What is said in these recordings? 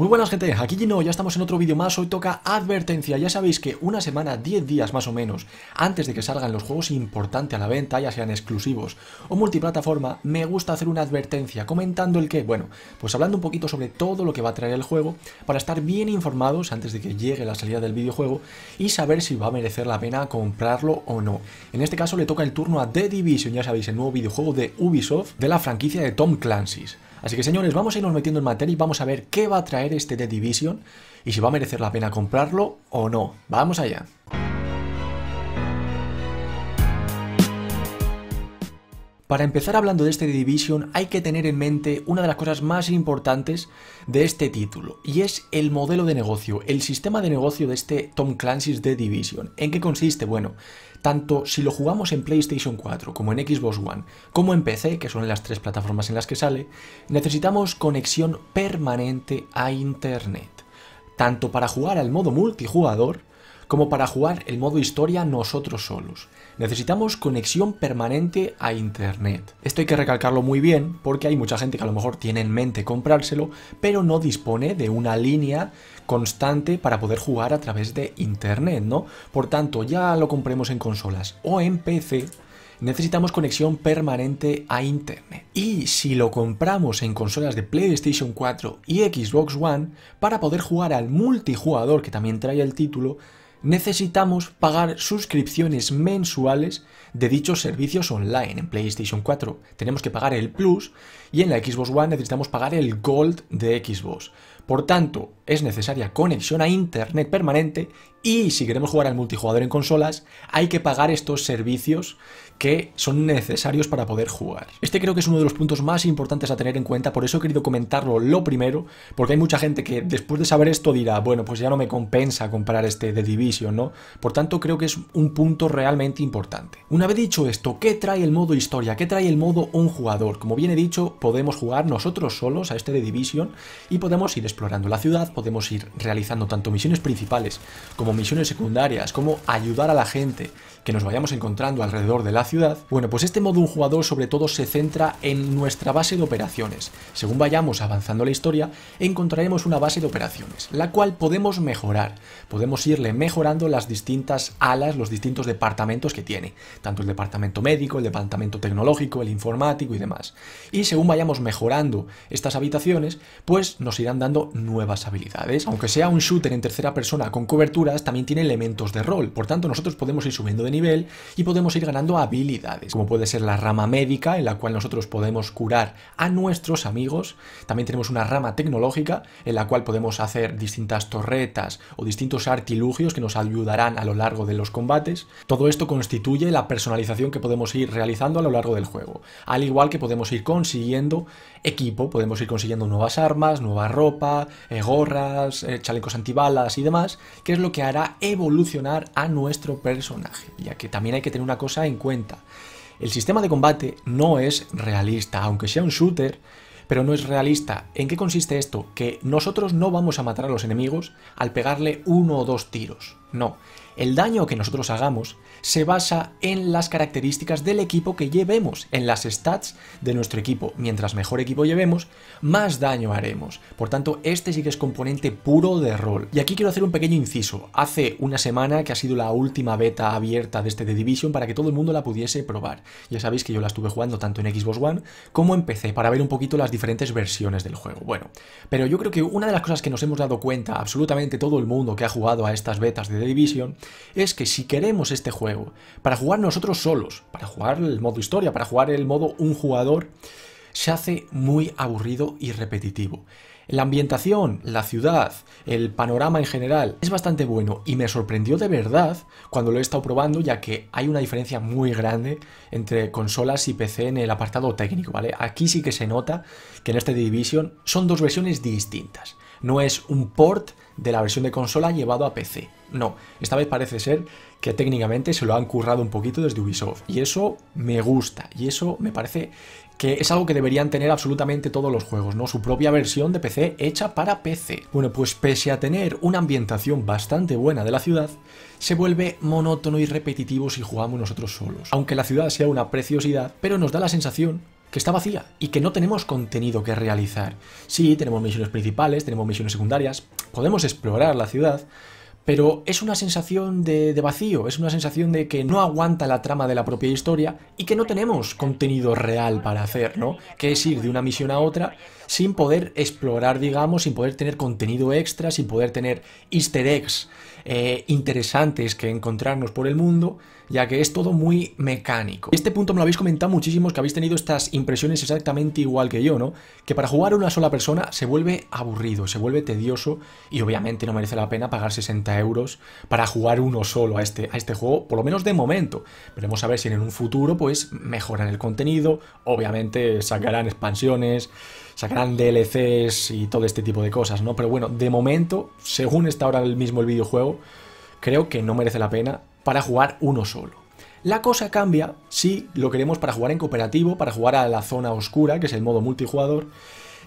Muy buenas gente, aquí Gino, ya estamos en otro vídeo más, hoy toca advertencia, ya sabéis que una semana, 10 días más o menos, antes de que salgan los juegos importantes a la venta, ya sean exclusivos o multiplataforma, me gusta hacer una advertencia, comentando el qué, bueno, pues hablando un poquito sobre todo lo que va a traer el juego, para estar bien informados antes de que llegue la salida del videojuego y saber si va a merecer la pena comprarlo o no. En este caso le toca el turno a The Division, ya sabéis, el nuevo videojuego de Ubisoft de la franquicia de Tom Clancy's. Así que señores, vamos a irnos metiendo en materia y vamos a ver qué va a traer este The Division y si va a merecer la pena comprarlo o no. ¡Vamos allá! Para empezar hablando de este The Division hay que tener en mente una de las cosas más importantes de este título y es el modelo de negocio, el sistema de negocio de este Tom Clancy's The Division. ¿En qué consiste? Bueno, tanto si lo jugamos en PlayStation 4 como en Xbox One, como en PC, que son las tres plataformas en las que sale, necesitamos conexión permanente a Internet, tanto para jugar al modo multijugador como para jugar el modo historia nosotros solos. Necesitamos conexión permanente a internet. Esto hay que recalcarlo muy bien porque hay mucha gente que a lo mejor tiene en mente comprárselo, pero no dispone de una línea constante para poder jugar a través de internet, ¿no? Por tanto, ya lo compremos en consolas o en PC, necesitamos conexión permanente a Internet. Y si lo compramos en consolas de PlayStation 4 y Xbox One, para poder jugar al multijugador que también trae el título, necesitamos pagar suscripciones mensuales de dichos servicios online. En PlayStation 4 tenemos que pagar el Plus y en la Xbox One necesitamos pagar el Gold de Xbox. Por tanto, es necesaria conexión a Internet permanente y si queremos jugar al multijugador en consolas, hay que pagar estos servicios que son necesarios para poder jugar. Este creo que es uno de los puntos más importantes a tener en cuenta, por eso he querido comentarlo lo primero, porque hay mucha gente que después de saber esto dirá, bueno, pues ya no me compensa comprar este The Division, ¿no? Por tanto, creo que es un punto realmente importante. Una vez dicho esto, ¿qué trae el modo historia? ¿Qué trae el modo un jugador? Como bien he dicho, podemos jugar nosotros solos a este The Division y podemos ir explorando la ciudad, podemos ir realizando tanto misiones principales como misiones secundarias, como ayudar a la gente que nos vayamos encontrando alrededor de la ciudad, bueno, pues este modo un jugador sobre todo se centra en nuestra base de operaciones. Según vayamos avanzando la historia, encontraremos una base de operaciones, la cual podemos mejorar. Podemos irle mejorando las distintas alas, los distintos departamentos que tiene, tanto el departamento médico, el departamento tecnológico, el informático y demás. Y según vayamos mejorando estas habitaciones, pues nos irán dando nuevas habilidades. Aunque sea un shooter en tercera persona con cobertura, también tiene elementos de rol, por tanto nosotros podemos ir subiendo de nivel y podemos ir ganando habilidades, como puede ser la rama médica en la cual nosotros podemos curar a nuestros amigos, también tenemos una rama tecnológica en la cual podemos hacer distintas torretas o distintos artilugios que nos ayudarán a lo largo de los combates, todo esto constituye la personalización que podemos ir realizando a lo largo del juego, al igual que podemos ir consiguiendo equipo, podemos ir consiguiendo nuevas armas, nueva ropa, eh, gorras, eh, chalecos antibalas y demás, que es lo que evolucionar a nuestro personaje, ya que también hay que tener una cosa en cuenta. El sistema de combate no es realista, aunque sea un shooter, pero no es realista. ¿En qué consiste esto? Que nosotros no vamos a matar a los enemigos al pegarle uno o dos tiros. No, el daño que nosotros hagamos se basa en las características del equipo que llevemos, en las stats de nuestro equipo. Mientras mejor equipo llevemos, más daño haremos. Por tanto, este sí que es componente puro de rol. Y aquí quiero hacer un pequeño inciso. Hace una semana que ha sido la última beta abierta de este The Division para que todo el mundo la pudiese probar. Ya sabéis que yo la estuve jugando tanto en Xbox One como en PC para ver un poquito las diferentes versiones del juego. Bueno, pero yo creo que una de las cosas que nos hemos dado cuenta absolutamente todo el mundo que ha jugado a estas betas de Division, es que si queremos este juego para jugar nosotros solos, para jugar el modo historia, para jugar el modo un jugador, se hace muy aburrido y repetitivo. La ambientación, la ciudad, el panorama en general es bastante bueno y me sorprendió de verdad cuando lo he estado probando ya que hay una diferencia muy grande entre consolas y PC en el apartado técnico, ¿vale? Aquí sí que se nota que en este Division son dos versiones distintas. No es un port de la versión de consola llevado a PC. No, esta vez parece ser que técnicamente se lo han currado un poquito desde Ubisoft. Y eso me gusta. Y eso me parece que es algo que deberían tener absolutamente todos los juegos, ¿no? Su propia versión de PC hecha para PC. Bueno, pues pese a tener una ambientación bastante buena de la ciudad, se vuelve monótono y repetitivo si jugamos nosotros solos. Aunque la ciudad sea una preciosidad, pero nos da la sensación que está vacía y que no tenemos contenido que realizar. Sí, tenemos misiones principales, tenemos misiones secundarias, podemos explorar la ciudad, pero es una sensación de, vacío, es una sensación de que no aguanta la trama de la propia historia y que no tenemos contenido real para hacer, ¿no? Que es ir de una misión a otra sin poder explorar, digamos, sin poder tener contenido extra, sin poder tener easter eggs eh, interesantes que encontrarnos por el mundo, ya que es todo muy mecánico. Este punto me lo habéis comentado muchísimos que habéis tenido estas impresiones exactamente igual que yo, ¿no? Que para jugar una sola persona se vuelve aburrido, se vuelve tedioso y obviamente no merece la pena pagar 60 euros para jugar uno solo a este, a este juego, por lo menos de momento. Veremos a ver si en un futuro pues mejoran el contenido, obviamente sacarán expansiones, sacarán DLCs y todo este tipo de cosas, ¿no? Pero bueno, de momento, según está ahora mismo el videojuego, creo que no merece la pena para jugar uno solo. La cosa cambia si lo queremos para jugar en cooperativo, para jugar a la zona oscura, que es el modo multijugador,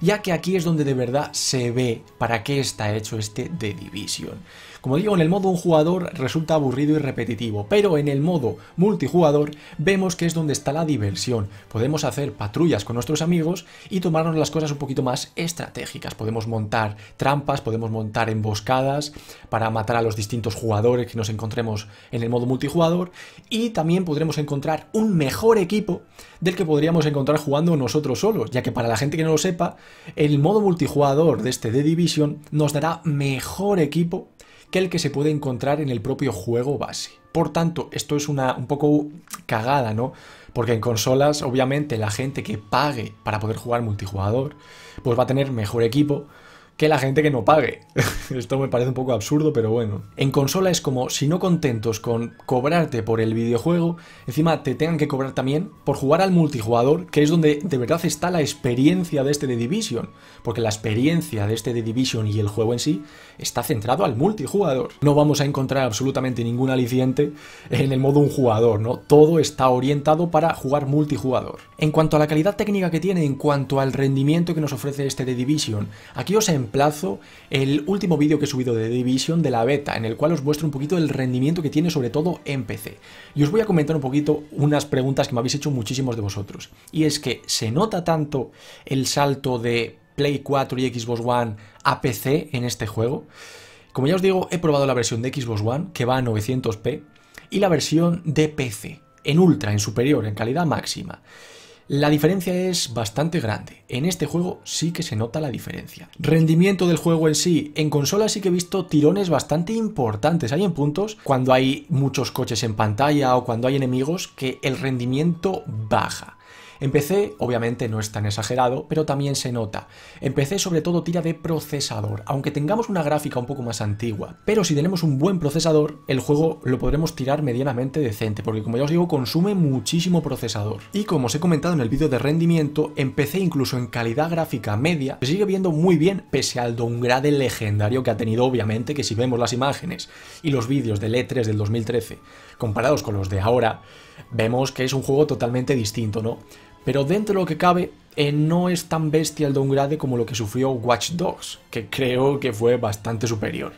ya que aquí es donde de verdad se ve para qué está hecho este The Division. Como digo, en el modo un jugador resulta aburrido y repetitivo, pero en el modo multijugador vemos que es donde está la diversión. Podemos hacer patrullas con nuestros amigos y tomarnos las cosas un poquito más estratégicas. Podemos montar trampas, podemos montar emboscadas para matar a los distintos jugadores que nos encontremos en el modo multijugador y también podremos encontrar un mejor equipo del que podríamos encontrar jugando nosotros solos, ya que para la gente que no lo sepa, el modo multijugador de este The Division nos dará mejor equipo que el que se puede encontrar en el propio juego base. Por tanto, esto es una un poco cagada, ¿no? Porque en consolas, obviamente, la gente que pague para poder jugar multijugador, pues va a tener mejor equipo que la gente que no pague. Esto me parece un poco absurdo, pero bueno. En consola es como si no contentos con cobrarte por el videojuego, encima te tengan que cobrar también por jugar al multijugador, que es donde de verdad está la experiencia de este The Division. Porque la experiencia de este The Division y el juego en sí está centrado al multijugador. No vamos a encontrar absolutamente ningún aliciente en el modo un jugador, ¿no? Todo está orientado para jugar multijugador. En cuanto a la calidad técnica que tiene, en cuanto al rendimiento que nos ofrece este The Division, aquí os he plazo el último vídeo que he subido de Division de la beta, en el cual os muestro un poquito el rendimiento que tiene sobre todo en PC. Y os voy a comentar un poquito unas preguntas que me habéis hecho muchísimos de vosotros. Y es que, ¿se nota tanto el salto de Play 4 y Xbox One a PC en este juego? Como ya os digo, he probado la versión de Xbox One, que va a 900p, y la versión de PC, en ultra, en superior, en calidad máxima. La diferencia es bastante grande. En este juego sí que se nota la diferencia. Rendimiento del juego en sí. En consola sí que he visto tirones bastante importantes. Hay en puntos cuando hay muchos coches en pantalla o cuando hay enemigos que el rendimiento baja. Empecé obviamente, no es tan exagerado, pero también se nota. empecé sobre todo, tira de procesador, aunque tengamos una gráfica un poco más antigua. Pero si tenemos un buen procesador, el juego lo podremos tirar medianamente decente, porque como ya os digo, consume muchísimo procesador. Y como os he comentado en el vídeo de rendimiento, empecé incluso en calidad gráfica media, se sigue viendo muy bien, pese al downgrade legendario que ha tenido, obviamente, que si vemos las imágenes y los vídeos del E3 del 2013 comparados con los de ahora, vemos que es un juego totalmente distinto, ¿no? Pero dentro de lo que cabe, eh, no es tan bestia el downgrade como lo que sufrió Watch Dogs, que creo que fue bastante superior.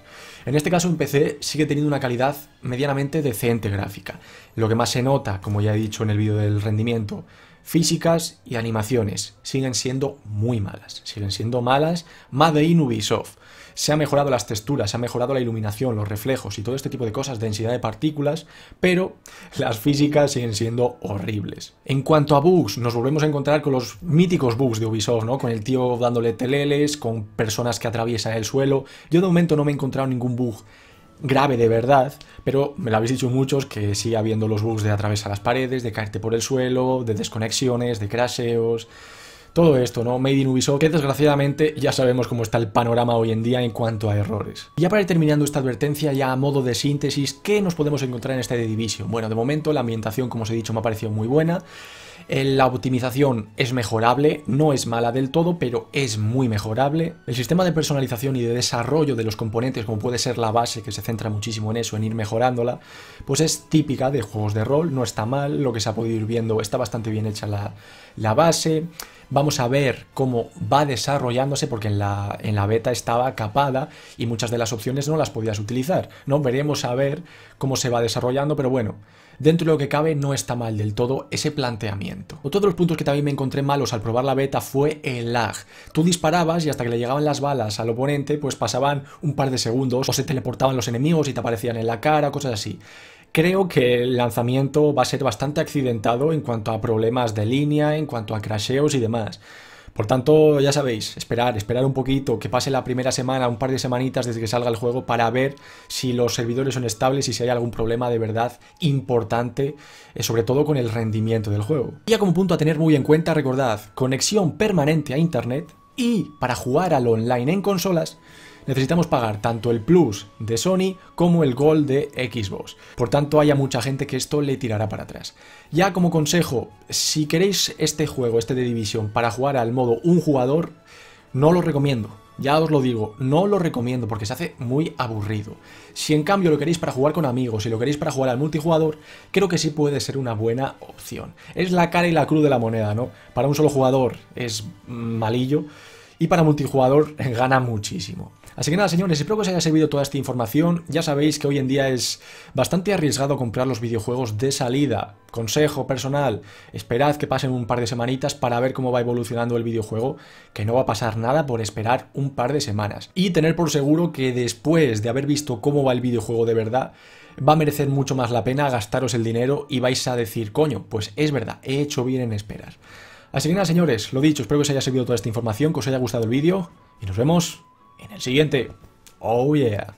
En este caso un PC sigue teniendo una calidad medianamente decente gráfica. Lo que más se nota, como ya he dicho en el vídeo del rendimiento, físicas y animaciones siguen siendo muy malas, siguen siendo malas, más in Ubisoft. Se han mejorado las texturas, se ha mejorado la iluminación, los reflejos y todo este tipo de cosas, densidad de partículas, pero las físicas siguen siendo horribles. En cuanto a bugs, nos volvemos a encontrar con los míticos bugs de Ubisoft, ¿no? Con el tío dándole teleles, con personas que atraviesan el suelo. Yo de momento no me he encontrado ningún bug grave de verdad, pero me lo habéis dicho muchos que sigue habiendo los bugs de atravesar las paredes, de caerte por el suelo, de desconexiones, de craseos todo esto, ¿no? Made in Ubisoft, que desgraciadamente ya sabemos cómo está el panorama hoy en día en cuanto a errores. ya para ir terminando esta advertencia, ya a modo de síntesis, ¿qué nos podemos encontrar en este The Division? Bueno, de momento la ambientación, como os he dicho, me ha parecido muy buena. Eh, la optimización es mejorable, no es mala del todo, pero es muy mejorable. El sistema de personalización y de desarrollo de los componentes, como puede ser la base, que se centra muchísimo en eso, en ir mejorándola, pues es típica de juegos de rol, no está mal, lo que se ha podido ir viendo está bastante bien hecha la, la base. Vamos a ver cómo va desarrollándose porque en la, en la beta estaba capada y muchas de las opciones no las podías utilizar. ¿no? Veremos a ver cómo se va desarrollando, pero bueno, dentro de lo que cabe no está mal del todo ese planteamiento. Otro de los puntos que también me encontré malos al probar la beta fue el lag. Tú disparabas y hasta que le llegaban las balas al oponente pues pasaban un par de segundos o se teleportaban los enemigos y te aparecían en la cara, cosas así. Creo que el lanzamiento va a ser bastante accidentado en cuanto a problemas de línea, en cuanto a crasheos y demás. Por tanto, ya sabéis, esperar, esperar un poquito, que pase la primera semana, un par de semanitas desde que salga el juego para ver si los servidores son estables y si hay algún problema de verdad importante, eh, sobre todo con el rendimiento del juego. Y ya como punto a tener muy en cuenta, recordad, conexión permanente a internet y para jugar al online en consolas, necesitamos pagar tanto el Plus de Sony como el Gold de Xbox. Por tanto, haya mucha gente que esto le tirará para atrás. Ya como consejo, si queréis este juego, este de división, para jugar al modo un jugador, no lo recomiendo. Ya os lo digo, no lo recomiendo porque se hace muy aburrido. Si en cambio lo queréis para jugar con amigos y si lo queréis para jugar al multijugador, creo que sí puede ser una buena opción. Es la cara y la cruz de la moneda, ¿no? Para un solo jugador es malillo, y para multijugador gana muchísimo. Así que nada, señores, espero que os haya servido toda esta información. Ya sabéis que hoy en día es bastante arriesgado comprar los videojuegos de salida. Consejo personal, esperad que pasen un par de semanitas para ver cómo va evolucionando el videojuego, que no va a pasar nada por esperar un par de semanas. Y tener por seguro que después de haber visto cómo va el videojuego de verdad, va a merecer mucho más la pena gastaros el dinero y vais a decir, coño, pues es verdad, he hecho bien en esperar. Así que nada, señores, lo dicho, espero que os haya servido toda esta información, que os haya gustado el vídeo y nos vemos en el siguiente. Oh yeah.